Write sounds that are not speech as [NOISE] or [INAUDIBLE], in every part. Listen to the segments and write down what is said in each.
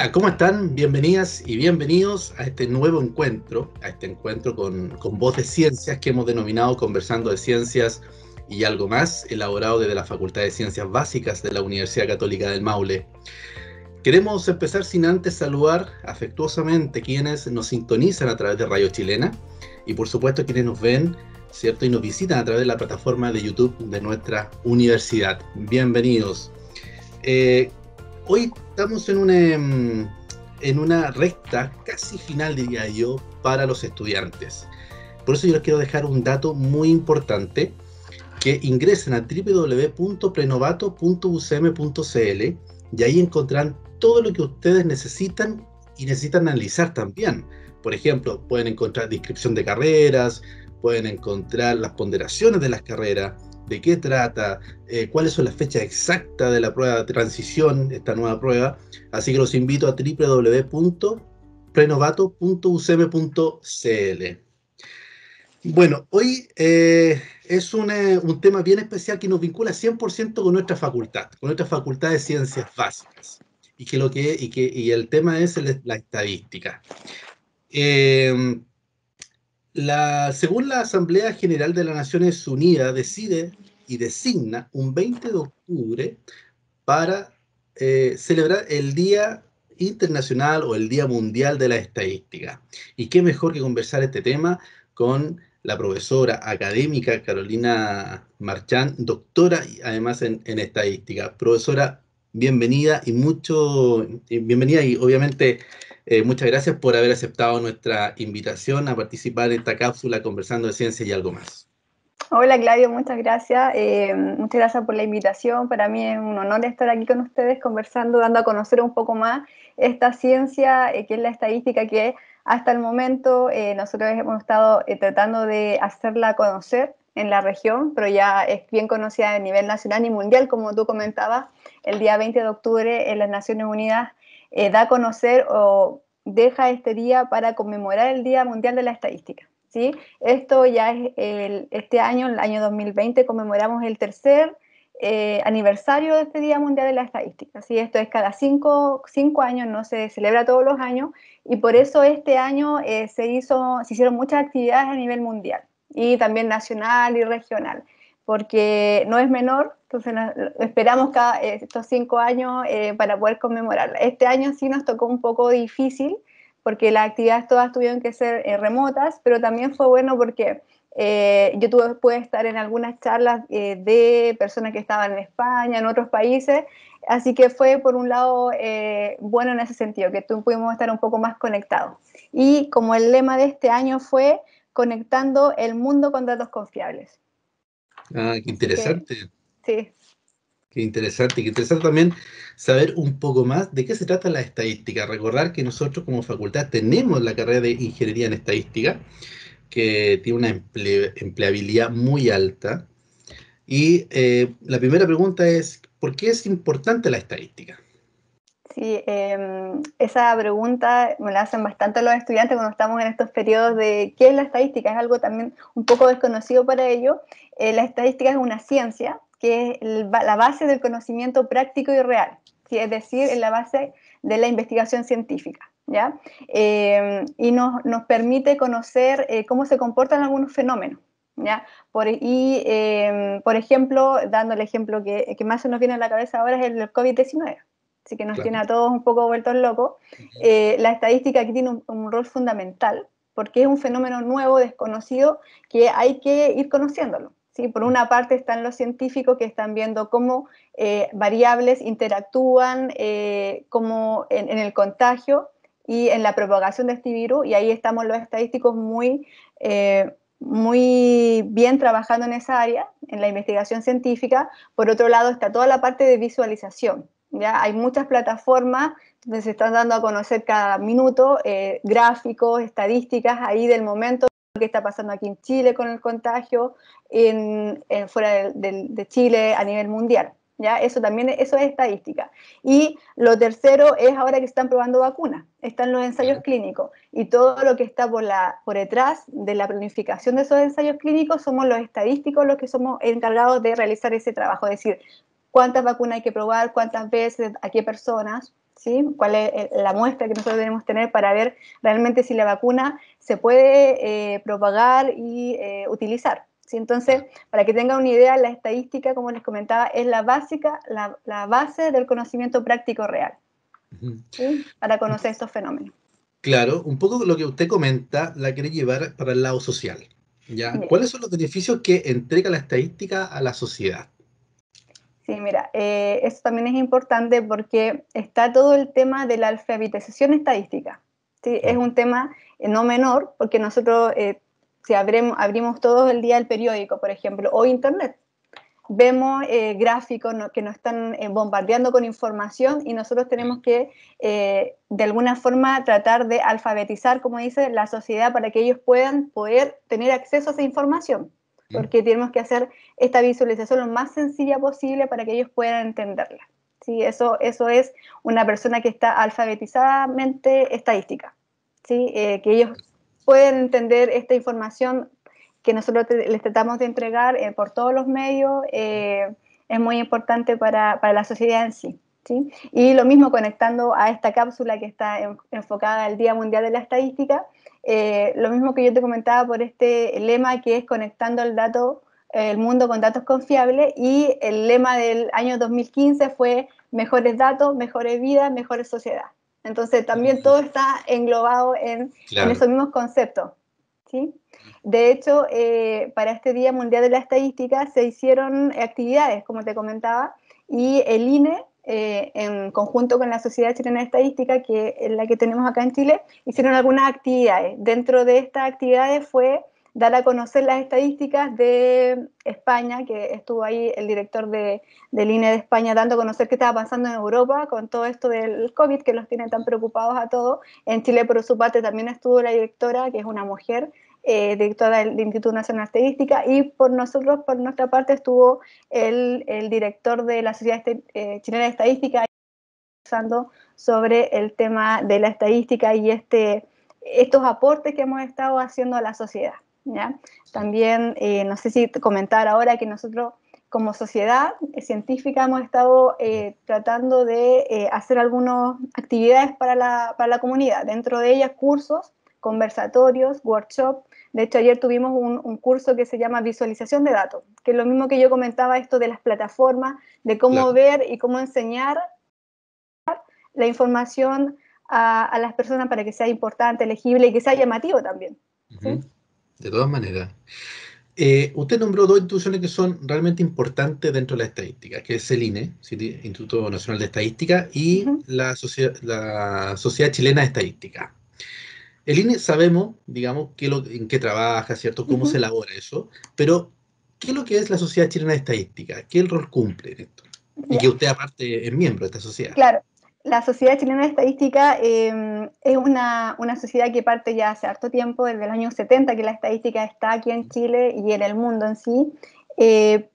Hola, ¿cómo están? Bienvenidas y bienvenidos a este nuevo encuentro, a este encuentro con, Voz de Ciencias que hemos denominado Conversando de Ciencias y algo más, elaborado desde la Facultad de Ciencias Básicas de la Universidad Católica del Maule. Queremos empezar sin antes saludar afectuosamente quienes nos sintonizan a través de Radio Chilena y por supuesto quienes nos ven ¿cierto? y nos visitan a través de la plataforma de YouTube de nuestra universidad. Bienvenidos. Eh, hoy estamos en una, em, en una recta casi final, diría yo, para los estudiantes. Por eso yo les quiero dejar un dato muy importante que ingresen a www.prenovato.ucm.cl y ahí encontrarán todo lo que ustedes necesitan y necesitan analizar también. Por ejemplo, pueden encontrar descripción de carreras, pueden encontrar las ponderaciones de las carreras, de qué trata, eh, cuáles son las fechas exactas de la prueba de transición, esta nueva prueba. Así que los invito a www.prenovato.ucm.cl. Bueno, hoy eh, es eh, un, tema bien especial que nos vincula 100% con nuestra facultad, con nuestra facultad de ciencias básicas. Y, que lo que, y, el tema es la estadística. Eh, la, según la Asamblea General de las Naciones Unidas, decide y designa un 20 de octubre para eh, celebrar el Día Internacional o el Día Mundial de la Estadística. Y qué mejor que conversar este tema con la profesora académica Carolina Marchán, doctora además en, en estadística. Profesora, bienvenida y mucho, bienvenida y obviamente eh, muchas gracias por haber aceptado nuestra invitación a participar en esta cápsula conversando de ciencia y algo más. Hola Claudio, muchas gracias. Eh, muchas gracias por la invitación. Para mí es un honor estar aquí con ustedes conversando, dando a conocer un poco más esta ciencia, eh, que es la estadística que hasta el momento nosotros hemos estado tratando de hacerla conocer en la región, pero ya es bien conocida a nivel nacional y mundial, como tú comentabas. El día 20 de octubre en las Naciones Unidas eh, da a conocer o deja este día para conmemorar el Día Mundial de la Estadística. ¿sí? Esto ya es el, este año, el año 2020, conmemoramos el tercer eh, aniversario de este Día Mundial de la Estadística. ¿sí? Esto es cada cinco, años, no se celebra todos los años, y por eso este año eh, se, hizo, se hicieron muchas actividades a nivel mundial, y también nacional y regional porque no es menor, entonces esperamos cada, eh, estos cinco años eh, para poder conmemorarla. Este año sí nos tocó un poco difícil, porque las actividades todas tuvieron que ser eh, remotas, pero también fue bueno porque yo tuve, pude estar en algunas charlas de personas que estaban en España, en otros países, así que fue por un lado bueno en ese sentido, que tú pudimos estar un poco más conectados. Y como el lema de este año fue conectando el mundo con datos confiables. Ah, qué interesante. Sí. Qué interesante, qué interesante también saber un poco más de qué se trata la estadística. Recordar que nosotros como facultad tenemos la carrera de ingeniería en estadística, que tiene una empleabilidad muy alta. Y eh, la primera pregunta es, ¿por qué es importante la estadística? Sí, em, esa pregunta me la hacen bastante los estudiantes cuando estamos en estos periodos de qué es la estadística, es algo también un poco desconocido para ellos. Eh, la estadística es una ciencia que es la base del conocimiento práctico y real, es decir, es la base de la investigación científica. ¿ya? Em, y nos, nos, permite conocer eh, cómo se comportan algunos fenómenos. ¿Ya? Por, e, y, em, por ejemplo, dando el ejemplo que, que, más se nos viene a la cabeza ahora es el COVID-19, así que nos tiene a todos un poco vueltos locos, eh, la estadística aquí tiene un, rol fundamental, porque es un fenómeno nuevo, desconocido, que hay que ir conociéndolo. ¿sí? Por una parte están los científicos que están viendo cómo eh, variables interactúan eh, en, el contagio y en la propagación de este virus, y ahí estamos los estadísticos muy muy bien trabajando en esa área, en la investigación científica. Por otro lado, está toda la parte de visualización, hay muchas plataformas donde se están dando a conocer cada minuto eh, gráficos, estadísticas ahí del momento lo que está pasando aquí en Chile con el contagio, en, fuera de, Chile a nivel mundial. ¿ya? Eso también eso es estadística. Y lo tercero es ahora que están probando vacunas, están los ensayos clínicos y todo lo que está por, la, por detrás de la planificación de esos ensayos clínicos somos los estadísticos los que somos encargados de realizar ese trabajo, es decir, cuántas vacunas hay que probar, cuántas veces, a qué personas, ¿sí? cuál es eh, la muestra que nosotros debemos tener para ver realmente si la vacuna se puede eh, propagar y eh, utilizar. ¿sí? Entonces, para que tengan una idea, la estadística, como les comentaba, es la, básica, la, base del conocimiento práctico real para conocer estos fenómenos. Claro, un poco lo que usted comenta la quiere llevar para el lado social. ¿ya? ¿Cuáles son los beneficios que entrega la estadística a la sociedad? Sí, mira, eh, eso también es importante porque está todo el tema de la alfabetización estadística. Es un tema eh, no menor porque nosotros, eh, si abrimos, todo el día el periódico, por ejemplo, o internet, vemos gráficos que nos están bombardeando con información y nosotros tenemos que, de alguna forma, tratar de alfabetizar, como dice, la sociedad para que ellos puedan poder tener acceso a esa información porque tenemos que hacer esta visualización lo más sencilla posible para que ellos puedan entenderla. ¿sí? Eso, eso es una persona que está alfabetizadamente estadística, ¿sí? Eh, que ellos pueden entender esta información que nosotros les tratamos de entregar eh, por todos los medios, eh, es muy importante para, para la sociedad en sí. Y lo mismo conectando a esta cápsula que está enfocada al Día Mundial de la Estadística, eh, lo mismo que yo te comentaba por este lema que es conectando el dato, el mundo con datos confiables y el lema del año 2015 fue mejores datos, mejores vidas, mejores sociedad. Entonces también todo está englobado en, esos mismos conceptos. ¿sí? De hecho, eh, para este Día Mundial de la Estadística se hicieron actividades, como te comentaba, y el INE eh, en conjunto con la Sociedad Chilena de Estadística, que es la que tenemos acá en Chile, hicieron algunas actividades. Dentro de estas actividades fue dar a conocer las estadísticas de España, que estuvo ahí el director de, del INE de España dando a conocer qué estaba pasando en Europa con todo esto del COVID, que los tiene tan preocupados a todos. En Chile, por su parte, también estuvo la directora, que es una mujer, eh, directora del, Instituto Nacional de Estadística, y por nosotros, por nuestra parte, estuvo el, el director de la Sociedad este, eh, Chilena de Estadística hablando sobre el tema de la estadística y este, estos aportes que hemos estado haciendo a la sociedad. ¿ya? También, eh, no sé si comentar ahora que nosotros como sociedad científica hemos estado tratando de hacer algunas actividades para la, para la, comunidad, dentro de ellas cursos, conversatorios, workshops, de hecho, ayer tuvimos un, curso que se llama visualización de datos, que es lo mismo que yo comentaba esto de las plataformas, de cómo ver y cómo enseñar la información a, las personas para que sea importante, legible y que sea llamativo también. De todas maneras. Eh, usted nombró dos instituciones que son realmente importantes dentro de la estadística, que es el INE, Instituto Nacional de Estadística, y la, la Sociedad Chilena de Estadística. El INE sabemos, digamos, lo, en qué trabaja, ¿cierto? Cómo se elabora eso, pero ¿qué es lo que es la Sociedad Chilena de Estadística? ¿Qué rol cumple en esto? Y que usted aparte es miembro de esta sociedad. Claro, la Sociedad Chilena de Estadística eh, es una, sociedad que parte ya hace harto tiempo, desde el año 70, que la estadística está aquí en Chile y en el mundo en sí. Eh,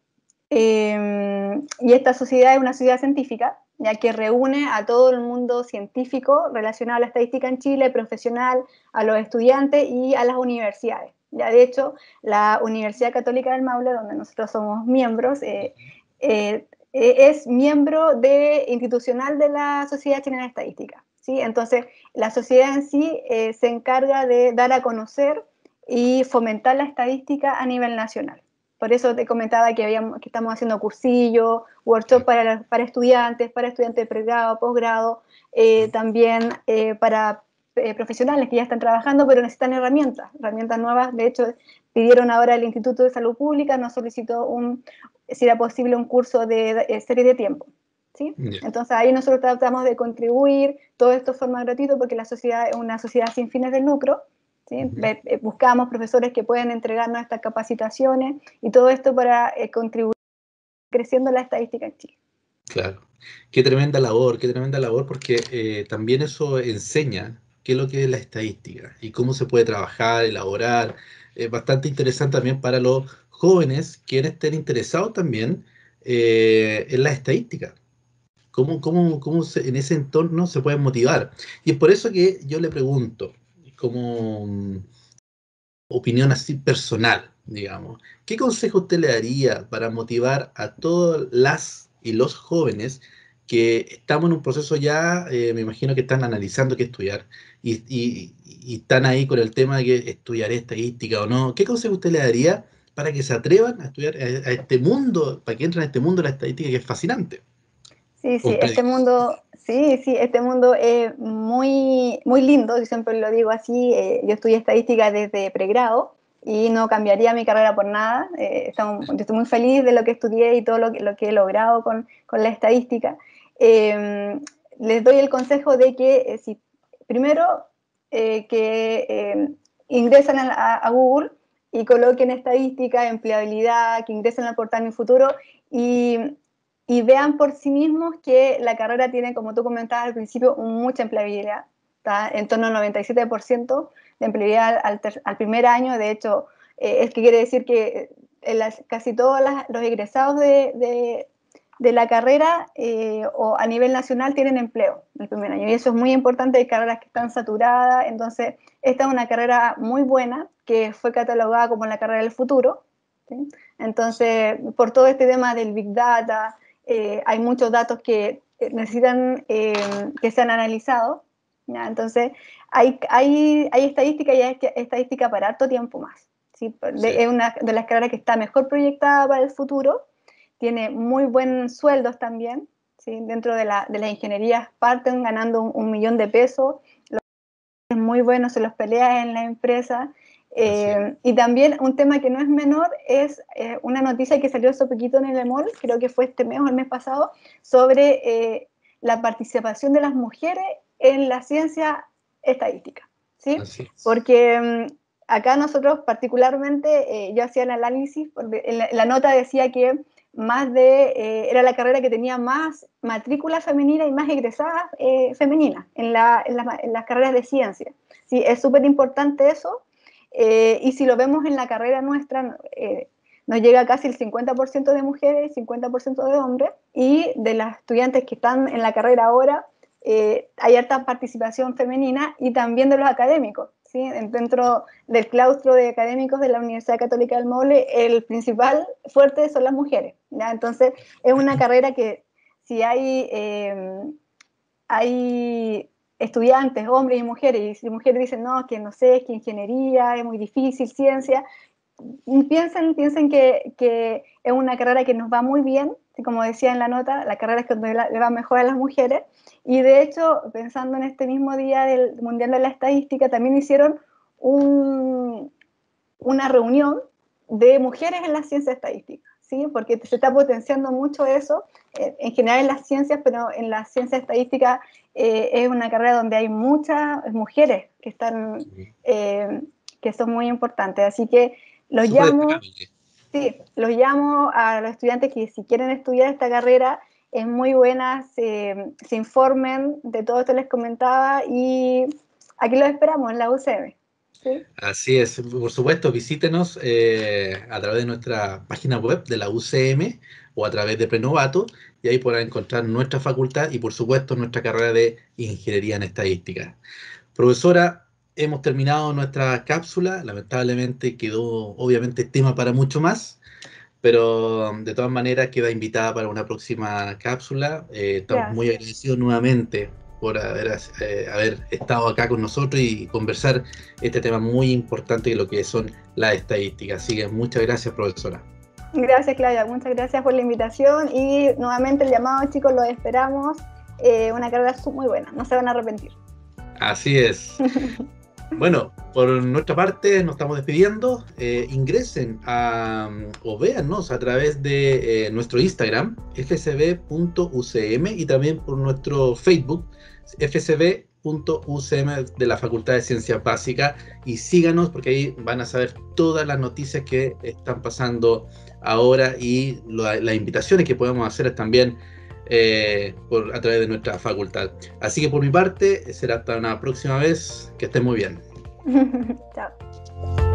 eh, y esta sociedad es una sociedad científica ya que reúne a todo el mundo científico relacionado a la estadística en Chile, profesional, a los estudiantes y a las universidades. Ya de hecho, la Universidad Católica del Maule, donde nosotros somos miembros, eh, eh, eh, es miembro de, institucional de la Sociedad Chilena de Estadística. ¿sí? Entonces, la sociedad en sí se encarga de dar a conocer y fomentar la estadística a nivel nacional. Por eso te comentaba que, habíamos, que estamos haciendo cursillos, workshops para, estudiantes, para estudiantes de pregrado, posgrado, eh, también eh, para eh, profesionales que ya están trabajando, pero necesitan herramientas, herramientas nuevas. De hecho, pidieron ahora el Instituto de Salud Pública, nos solicitó un, si era posible un curso de, serie de tiempo. ¿sí? Entonces ahí nosotros tratamos de contribuir, todo esto forma gratuita, porque la sociedad es una sociedad sin fines de lucro, buscábamos eh, Buscamos profesores que puedan entregarnos estas capacitaciones y todo esto para eh, contribuir creciendo la estadística en Chile. Claro, qué tremenda labor, qué tremenda labor, porque eh, también eso enseña qué es lo que es la estadística y cómo se puede trabajar, elaborar. Es bastante interesante también para los jóvenes quienes estén interesados también en la estadística. Cómo, cómo, en ese entorno se pueden motivar. Y es por eso que yo le pregunto, como mm, opinión así personal, digamos. ¿Qué consejo usted le daría para motivar a todas las y los jóvenes que estamos en un proceso ya, eh, me imagino que están analizando qué estudiar y, están ahí con el tema de que estudiar estadística o no? ¿Qué consejo usted le daría para que se atrevan a estudiar eh, a este mundo, para que entren a este mundo de la estadística que es fascinante? Sí, sí, este mundo, Sí, sí, este mundo es muy, muy lindo, yo siempre lo digo así, eh, yo estudié estadística desde pregrado y no cambiaría mi carrera por nada, eh, estoy muy feliz de lo que estudié y todo lo que, lo que he logrado con, con la estadística. Eh, les doy el consejo de que, si, primero, que ingresen a, Google y coloquen estadística, empleabilidad, que ingresen al portal Mi Futuro y y vean por sí mismos que la carrera tiene, como tú comentabas al principio, mucha empleabilidad, Está en torno al 97% de empleabilidad al, primer año. De hecho, eh, es que quiere decir que eh, las, casi todos los egresados de, de, la carrera eh, o a nivel nacional tienen empleo el primer año. Y eso es muy importante, hay carreras que están saturadas. Entonces, esta es una carrera muy buena que fue catalogada como la carrera del futuro. Entonces, por todo este tema del Big Data, eh, hay muchos datos que eh, necesitan eh, que sean analizados. Entonces, hay, hay, estadística y hay estadística para harto tiempo más. ¿sí? Es una de las carreras que está mejor proyectada para el futuro. Tiene muy buenos sueldos también. ¿sí? Dentro de, la, de las ingenierías parten ganando un, millón de pesos. es muy bueno, se los pelea en la empresa eh, y también un tema que no es menor es eh, una noticia que salió hace poquito en el EMOL, creo que fue este mes o el mes pasado, sobre eh, la participación de las mujeres en la ciencia estadística. ¿sí? Porque mm, acá nosotros particularmente, yo hacía el análisis, porque la, nota decía que más de, era la carrera que tenía más matrícula femenina y más egresadas femeninas en, en, las carreras de ciencia. ¿sí? Es súper importante eso eh, y si lo vemos en la carrera nuestra, eh, nos llega casi el 50% de mujeres y 50% de hombres. Y de las estudiantes que están en la carrera ahora, eh, hay alta participación femenina y también de los académicos. ¿sí? Dentro del claustro de académicos de la Universidad Católica del mole el principal fuerte son las mujeres. Entonces, es una carrera que si hay, hay estudiantes, hombres y mujeres, y mujeres dicen, no, que no sé, es que ingeniería es muy difícil, ciencia, piensen, piensen que, es una carrera que nos va muy bien, como decía en la nota, la carrera es donde le va mejor a las mujeres, y de hecho, pensando en este mismo día del Mundial de la Estadística, también hicieron una reunión de mujeres en la ciencia estadística, ¿sí? porque se está potenciando mucho eso, eh, en general en las ciencias, pero en la ciencia estadística eh, es una carrera donde hay muchas mujeres que están, eh, que son muy importantes. Así que los llamo, sí, los llamo a los estudiantes que si quieren estudiar esta carrera es muy buena, se, se informen de todo esto que les comentaba y aquí los esperamos en la UCM. Así es, por supuesto, visítenos eh, a través de nuestra página web de la UCM o a través de Prenovato y ahí podrán encontrar nuestra facultad y por supuesto nuestra carrera de Ingeniería en Estadística. Profesora, hemos terminado nuestra cápsula, lamentablemente quedó obviamente tema para mucho más, pero de todas maneras queda invitada para una próxima cápsula. Eh, estamos muy agradecidos nuevamente por eh, haber, estado acá con nosotros y conversar este tema muy importante de lo que son las estadísticas. Así que muchas gracias, profesora. Gracias, Claudia. Muchas gracias por la invitación y nuevamente el llamado, chicos, lo esperamos. Eh, una carrera muy buena, no se van a arrepentir. Así es. [LAUGHS] Bueno, por nuestra parte nos estamos despidiendo. Eh, ingresen a, mm, o véannos a través de nuestro Instagram, fcb.ucm, y también por nuestro Facebook, fcb.ucm de la Facultad de Ciencias Básicas y síganos porque ahí van a saber todas las noticias que están pasando ahora y las invitaciones que podemos hacer también eh, por, a través de nuestra facultad. Así que por mi parte será hasta una próxima vez. Que estén muy bien. [LAUGHS] Chao.